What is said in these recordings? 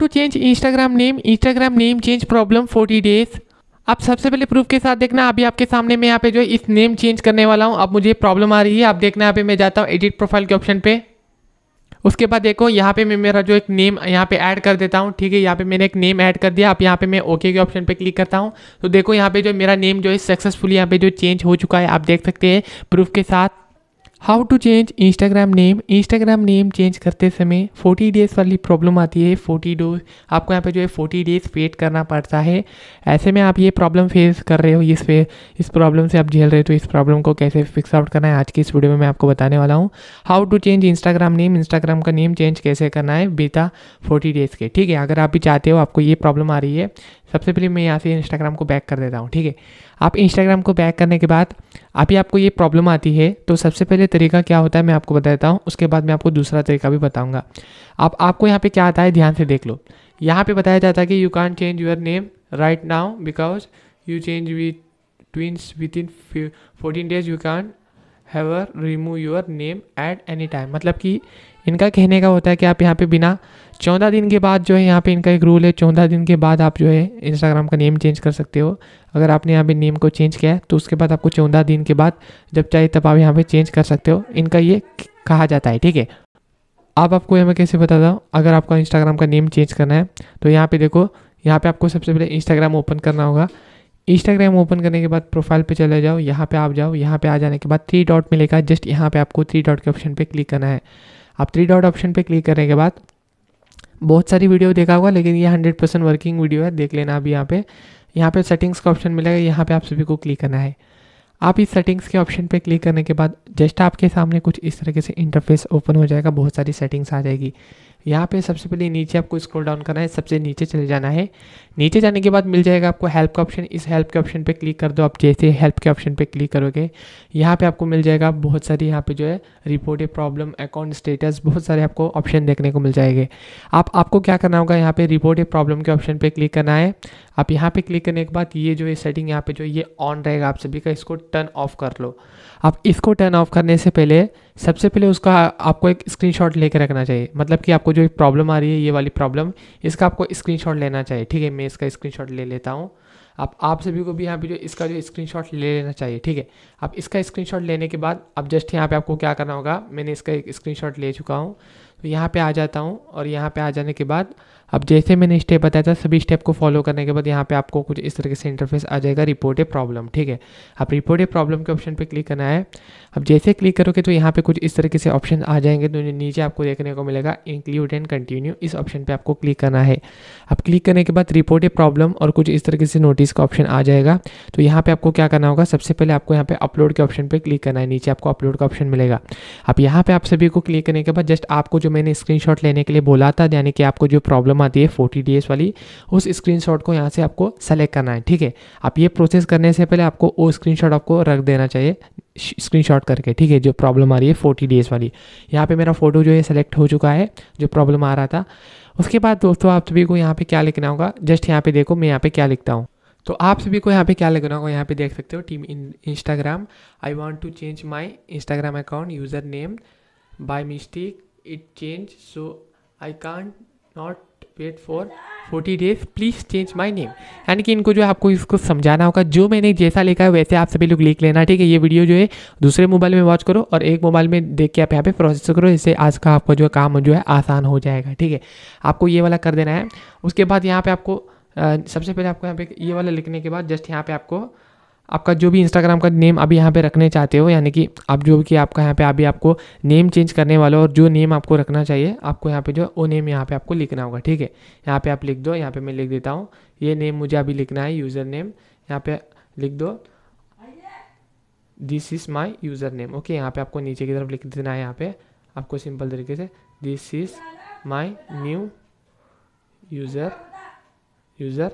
to change Instagram name Instagram name change problem forty days आप सबसे पहले proof के साथ देखना अभी आपके सामने मैं यहाँ पे जो इस नेम चेंज करने वाला हूँ अब मुझे प्रॉब्लम आ रही है आप देखना यहाँ पे मैं जाता हूँ एडिट प्रोफाइल के ऑप्शन पे उसके बाद देखो यहाँ पे मैं मेरा जो एक नेम यहाँ पे ऐड कर देता हूँ ठीक है यहाँ पे मैंने एक नेम ऐड कर दिया आप यहाँ पे मैं ओके के ऑप्शन पे क्लिक करता हूँ तो देखो यहाँ पे जो मेरा नेम जो है सक्सेसफुली यहाँ पे जो चेंज हो चुका है आप देख सकते हैं प्रूफ के साथ how to change Instagram name Instagram name change करते समय 40 डेज़ वाली प्रॉब्लम आती है 40 डोज आपको यहाँ पे जो है 40 डेज़ वेट करना पड़ता है ऐसे में आप ये प्रॉब्लम फेस कर रहे हो इस पे इस प्रॉब्लम से आप झेल रहे हो तो इस प्रॉब्लम को कैसे फिक्स आउट करना है आज की इस वीडियो में मैं आपको बताने वाला हूँ how to change Instagram name Instagram का नेम चेंज कैसे करना है बीता फोर्टी डेज़ के ठीक है अगर आप भी चाहते हो आपको ये प्रॉब्लम आ रही है सबसे पहले मैं यहाँ से इंस्टाग्राम को बैक कर देता हूँ ठीक है आप इंस्टाग्राम को बैक करने के बाद आप ही आपको ये प्रॉब्लम आती है तो सबसे पहले तरीका क्या होता है मैं आपको बता देता हूँ उसके बाद मैं आपको दूसरा तरीका भी बताऊँगा आप आपको यहाँ पे क्या आता है ध्यान से देख लो यहाँ पे बताया जाता है कि you can change your name right now because you change with twins within fourteen days you can have remove your name at any time मतलब कि इनका कहने का होता है कि आप यहाँ पे बिना चौदह दिन के बाद जो है यहाँ पे इनका एक रूल है चौदह दिन के बाद आप जो है इंस्टाग्राम का नेम चेंज कर सकते हो अगर आपने यहाँ पे नेम को चेंज किया है तो उसके बाद आपको चौदह दिन के बाद जब चाहे तब आप यहाँ पे चेंज कर सकते हो इनका ये कहा जाता है ठीक है आप आपको यह मैं कैसे बताता हूँ अगर आपका इंस्टाग्राम का नेम चेंज करना है तो यहाँ पे देखो यहाँ पे आपको सबसे पहले इंस्टाग्राम ओपन करना होगा इंस्टाग्राम ओपन करने के बाद प्रोफाइल पे चले जाओ यहाँ पे आप जाओ यहाँ पे आ जाने के बाद थ्री डॉट मिलेगा जस्ट यहाँ पे आपको थ्री डॉट के ऑप्शन पे क्लिक करना है आप थ्री डॉट ऑप्शन पे क्लिक करने के बाद बहुत सारी वीडियो देखा होगा लेकिन ये हंड्रेड परसेंट वर्किंग वीडियो है देख लेना आप यहाँ पे यहाँ पे सेटिंग्स का ऑप्शन मिलेगा यहाँ पे आप सभी को क्लिक करना है आप इस सेटिंग्स के ऑप्शन पे क्लिक करने के बाद जस्ट आपके सामने कुछ इस तरीके से इंटरफेस ओपन हो जाएगा बहुत सारी सेटिंग्स आ जाएगी यहाँ पे सबसे पहले नीचे आपको स्क्रॉल डाउन करना है सबसे नीचे चले जाना है नीचे जाने के बाद मिल जाएगा आपको हेल्प का ऑप्शन इस हेल्प के ऑप्शन पे क्लिक कर दो आप जैसे हेल्प के ऑप्शन पे क्लिक करोगे यहाँ पे आपको मिल जाएगा बहुत सारी यहाँ पे जो है रिपोर्ट प्रॉब्लम अकाउंट स्टेटस बहुत सारे आपको ऑप्शन देखने को मिल जाएंगे आप आपको क्या करना होगा यहाँ पे रिपोर्ट प्रॉब्लम के ऑप्शन पर क्लिक करना है आप यहाँ पे क्लिक करने के बाद ये जो है सेटिंग यहाँ पर जो ये ऑन रहेगा आप सभी का इसको टर्न ऑफ कर लो आप इसको टर्न ऑफ करने से पहले सबसे पहले उसका आपको एक स्क्रीनशॉट लेकर रखना चाहिए मतलब कि आपको जो एक प्रॉब्लम आ रही है ये वाली प्रॉब्लम इसका आपको स्क्रीनशॉट लेना चाहिए ठीक है मैं इसका स्क्रीनशॉट ले लेता हूँ आप आप सभी को भी यहाँ पे जो इसका जो स्क्रीनशॉट ले लेना चाहिए ठीक है अब इसका स्क्रीनशॉट लेने के बाद अब जस्ट यहाँ पे आपको क्या करना होगा मैंने इसका एक स्क्रीनशॉट ले चुका हूँ तो यहाँ पे आ जाता हूँ और यहाँ पे आ जाने के बाद अब जैसे मैंने स्टेप बताया था सभी स्टेप को फॉलो करने के बाद यहाँ पे आपको कुछ इस तरीके से इंटरफेस आ जाएगा रिपोर्ट ए प्रॉब्लम ठीक है अब रिपोर्ट ए प्रॉब्लम के ऑप्शन पे क्लिक करना है अब जैसे क्लिक करोगे तो यहाँ पे कुछ इस तरीके से ऑप्शन आ जाएंगे तो नीचे आपको देखने को मिलेगा इंक्लूड एंड कंटिन्यू इस ऑप्शन पर आपको क्लिक करना है अब क्लिक करने के बाद रिपोर्ट ए प्रॉब्लम और कुछ इस तरीके से नोटिस का ऑप्शन आ जाएगा तो यहाँ पर आपको क्या करना होगा सबसे पहले आपको यहाँ पर अपलोड के ऑप्शन पर क्लिक करना है नीचे आपको अपलोड का ऑप्शन मिलेगा अब यहाँ पर आप सभी को क्लिक करने के बाद जस्ट आपको जो जो मैंने स्क्रीनशॉट लेने के लिए बोला था यानी कि आपको जो प्रॉब्लम आती है फोर्टी डेज वाली उस स्क्रीनशॉट को यहाँ से आपको सेलेक्ट करना है ठीक है आप ये प्रोसेस करने से पहले आपको वो स्क्रीनशॉट आपको रख देना चाहिए स्क्रीनशॉट करके ठीक है जो प्रॉब्लम आ रही है फोर्टी डेज़ वाली यहाँ पे मेरा फ़ोटो जो है सेलेक्ट हो चुका है जो प्रॉब्लम आ रहा था उसके बाद दोस्तों आप सभी को यहाँ पे क्या लिखना होगा जस्ट यहाँ पे देखो मैं यहाँ पे क्या लिखता हूँ तो आप सभी को यहाँ पे क्या लिखना होगा यहाँ पे देख सकते हो team Instagram I want to change my Instagram account user name by mistake it changed so I can't not wait for forty days please change my name यानी कि इनको जो है आपको इसको समझाना होगा जो मैंने जैसा लिखा है वैसे आप सभी लोग लिख लेना ठीक है ये वीडियो जो है दूसरे मोबाइल में वॉच करो और एक मोबाइल में देख के आप यहाँ पे प्रोसेस करो इससे आज का आपका जो है काम जो है आसान हो जाएगा ठीक है आपको ये वाला कर देना है उसके बाद यहाँ पर आपको आ, सबसे पहले आपको यहाँ पे ये वाला लिखने के बाद जस्ट यहाँ पे आपको आपका जो भी इंस्टाग्राम का नेम अभी यहाँ पे रखने चाहते हो यानी कि आप जो कि आपका यहाँ पे अभी आपको नेम चेंज करने वाले हो और जो नेम आपको रखना चाहिए आपको यहाँ पे जो वो नेम यहाँ पे आपको लिखना होगा ठीक है यहाँ पे आप लिख दो यहाँ पे मैं लिख देता हूँ ये नेम मुझे अभी लिखना है यूज़र नेम यहाँ पे लिख दो this is my user name okay यहाँ पे आपको नीचे की तरफ लिख देना है यहाँ पे आपको सिंपल तरीके से this is my new user user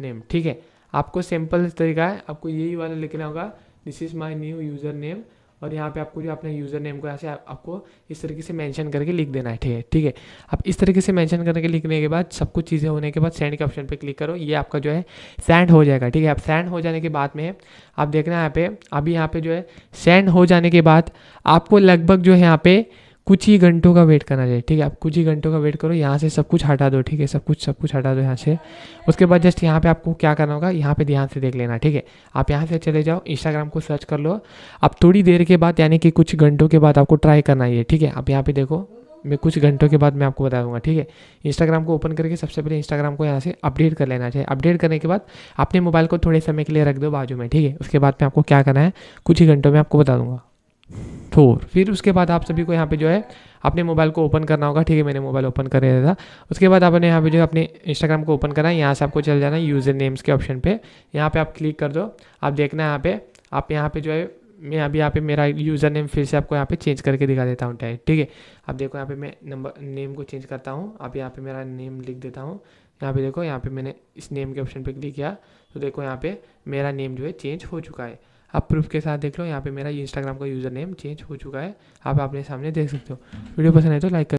name ठीक है आपको सिंपल तरीका है आपको यही वाला लिखना होगा this is my new user name और यहाँ पे आपको जो अपने यूज़र नेम को ऐसे आप, आपको इस तरीके से मेंशन करके लिख देना है ठीक है ठीक है अब इस तरीके से मेंशन करके लिखने के बाद सब कुछ चीज़ें होने के बाद सेंड के ऑप्शन पे क्लिक करो ये आपका जो है सेंड हो जाएगा ठीक है आप सेंड हो जाने के बाद में आप देखना यहाँ पे अभी यहाँ पे जो है सेंड हो जाने के बाद आपको लगभग जो है यहाँ पे कुछ ही घंटों का वेट करना चाहिए ठीक है आप कुछ ही घंटों का वेट करो यहाँ से सब कुछ हटा दो ठीक है सब कुछ सब कुछ हटा दो यहाँ से उसके बाद जस्ट यहाँ पे आपको क्या करना होगा यहाँ पे ध्यान से देख लेना ठीक है आप यहाँ से चले जाओ इंस्टाग्राम को सर्च कर लो आप थोड़ी देर के बाद यानी कि कुछ घंटों के बाद आपको ट्राई करना है ठीक है आप यहाँ पर देखो मैं कुछ घंटों के बाद मैं आपको बता दूंगा ठीक है इंस्टाग्राम को ओपन करके सबसे पहले इंस्टाग्राम को यहाँ से अपडेट कर लेना चाहिए अपडेट करने के बाद अपने मोबाइल को थोड़े समय के लिए रख दो बाजू में ठीक है उसके बाद में आपको क्या करना है कुछ ही घंटों में आपको बता दूंगा फोर फिर उसके बाद आप सभी को यहाँ पे जो है अपने मोबाइल को ओपन करना होगा ठीक है मैंने मोबाइल ओपन कर दिया था उसके बाद आपने यहाँ पे जो है अपने इंस्टाग्राम को ओपन करना है यहाँ से आपको चल जाना है यूज़र नेम्स के ऑप्शन पे यहाँ पे आप क्लिक कर दो आप देखना है यहाँ पे आप यहाँ पे जो है मैं अभी यहाँ पे मेरा यूज़र नेम फिर से आपको यहाँ पे चेंज करके दिखा देता हूँ टाइम ठीक है अब देखो यहाँ पे मैं नंबर नेम को चेंज करता हूँ आप यहाँ पे मेरा नेम लिख देता हूँ यहाँ पे देखो यहाँ पे मैंने इस नेम के ऑप्शन पे क्लिक किया तो देखो यहाँ पे मेरा नेम जो है चेंज हो चुका है आप प्रूफ के साथ देख लो यहाँ पे मेरा इंस्टाग्राम का यूज़र नेम चेंज हो चुका है आप अपने सामने देख सकते हो वीडियो पसंद है तो लाइक